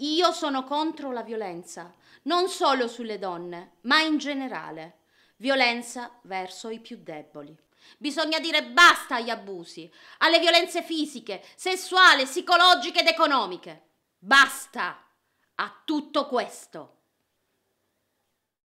Io sono contro la violenza, non solo sulle donne, ma in generale. Violenza verso i più deboli. Bisogna dire basta agli abusi, alle violenze fisiche, sessuali, psicologiche ed economiche. Basta a tutto questo.